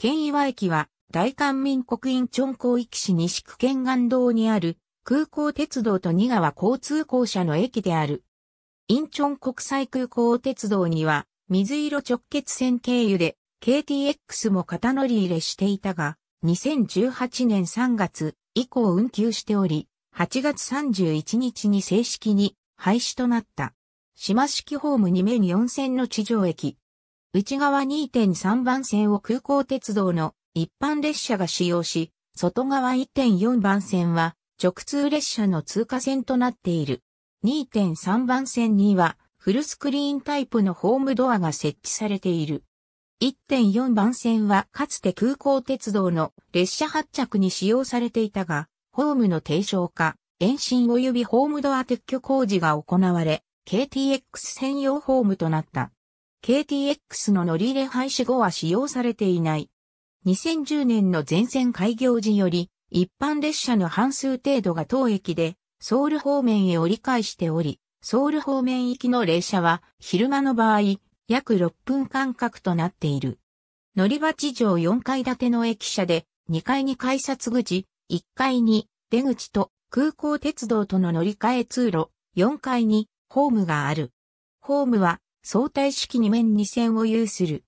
県岩駅は、大韓民国院チョン港域市西区県岸道にある、空港鉄道と二川交通公社の駅である。インチョン国際空港鉄道には、水色直結線経由で、KTX も型乗り入れしていたが、2018年3月以降運休しており、8月31日に正式に廃止となった。島式ホーム2面4線の地上駅、内側2.3番線を空港鉄道の一般列車が使用し、外側1.4番線は直通列車の通過線となっている。2.3番線にはフルスクリーンタイプのホームドアが設置されている。1.4番線はかつて空港鉄道の列車発着に使用されていたが、ホームの低床化、延伸及びホームドア撤去工事が行われ、KTX 専用ホームとなった。KTX の乗り入れ廃止後は使用されていない。2010年の全線開業時より、一般列車の半数程度が当駅で、ソウル方面へ折り返しており、ソウル方面行きの列車は、昼間の場合、約6分間隔となっている。乗り場地上4階建ての駅舎で、2階に改札口、1階に出口と空港鉄道との乗り換え通路、4階にホームがある。ホームは相対式2面2線を有する。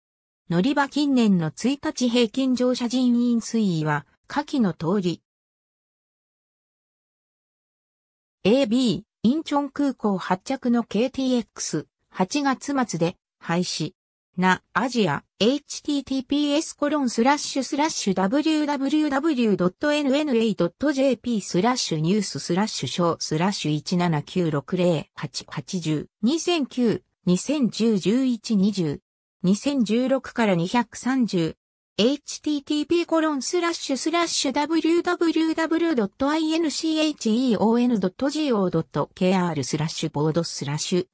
乗り場近年の1日平均乗車人員推移は、下記の通り。AB、インチョン空港発着の KTX、8月末で、廃止。な、アジア、https コロンスラッシュスラッシュ www.nna.jp スラッシュニューススラッシュショースラッシュ1 7 9 6 0 8 8 0 2009 2010-11-20、2016から230、http コロンスラッシュスラッシュ www.incheon.go.kr スラッシュボードスラッシュ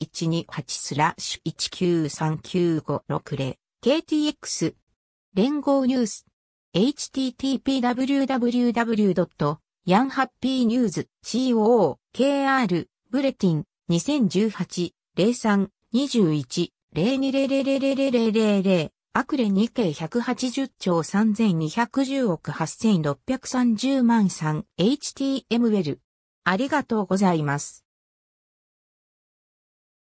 128スラッシュ1939560 ktx 連合ニュース http www.yanhappynews.co.kr ブレティン2018-03 21-02000000アクレ2 k 180兆3210億8630万 3HTM l ありがとうございます。